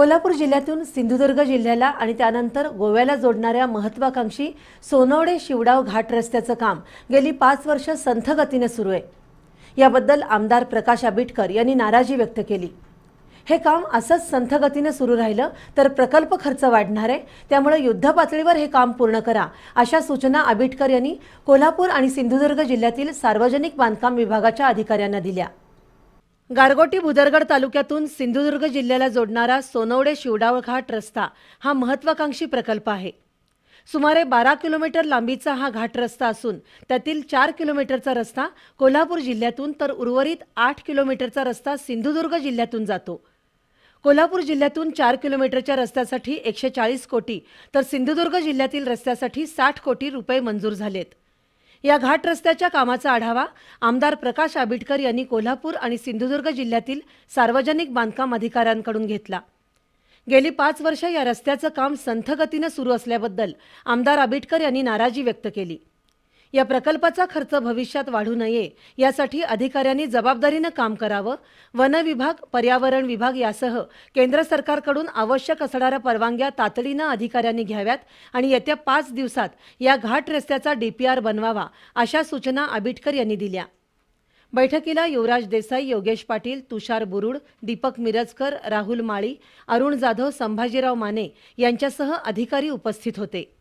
कोल्हापूर जिल्ह्यातून सिंधुदुर्ग जिल्ह्याला आणि त्यानंतर गोव्याला जोडणाऱ्या महत्वाकांक्षी सोनवडे शिवडाव घाट रस्त्याचं काम गेली पाच वर्ष संथगतीने सुरू आहे याबद्दल आमदार प्रकाश आबिटकर यांनी नाराजी व्यक्त केली हे काम असंच संथगतीने सुरू राहिलं तर प्रकल्प खर्च वाढणार आहे त्यामुळे युद्धपातळीवर हे काम पूर्ण करा अशा सूचना आबिटकर यांनी कोल्हापूर आणि सिंधुदुर्ग जिल्ह्यातील सार्वजनिक बांधकाम विभागाच्या अधिकाऱ्यांना दिल्या गारगोटी भुदरगड तालुक्यातून सिंधुदुर्ग जिल्ह्याला जोडणारा सोनवडे शिवडावळ घाट रस्ता हा महत्वाकांक्षी प्रकल्प आहे सुमारे बारा किलोमीटर लांबीचा हा घाट रस्ता असून त्यातील चार किलोमीटरचा रस्ता कोल्हापूर जिल्ह्यातून तर उर्वरित आठ किलोमीटरचा रस्ता सिंधुदुर्ग जिल्ह्यातून जातो कोल्हापूर जिल्ह्यातून चार किलोमीटरच्या रस्त्यासाठी एकशे चाळीस कोटी तर सिंधुदुर्ग जिल्ह्यातील रस्त्यासाठी साठ कोटी रुपये मंजूर झालेत या घाट रस्त्याच्या कामाचा आढावा आमदार प्रकाश आबिटकर यांनी कोल्हापूर आणि सिंधुदुर्ग जिल्ह्यातील सार्वजनिक बांधकाम अधिकाऱ्यांकडून घेतला गेली पाच वर्ष या रस्त्याचं काम संथगतीनं सुरू असल्याबद्दल आमदार आबिटकर यांनी नाराजी व्यक्त केली या प्रकल्पाचा खर्च भविष्यात वाढू नये यासाठी अधिकाऱ्यांनी जबाबदारीनं काम करावं वन विभाग पर्यावरण विभाग यासह केंद्र सरकारकडून आवश्यक असणाऱ्या परवानग्या तातडीनं अधिकाऱ्यांनी घ्याव्यात आणि येत्या पाच दिवसात या घाट रस्त्याचा डीपीआर बनवावा अशा सूचना आबिटकर यांनी दिल्या बैठकीला युवराज देसाई योगेश पाटील तुषार बुरुड दीपक मिरजकर राहुल माळी अरुण जाधव संभाजीराव माने यांच्यासह अधिकारी उपस्थित होते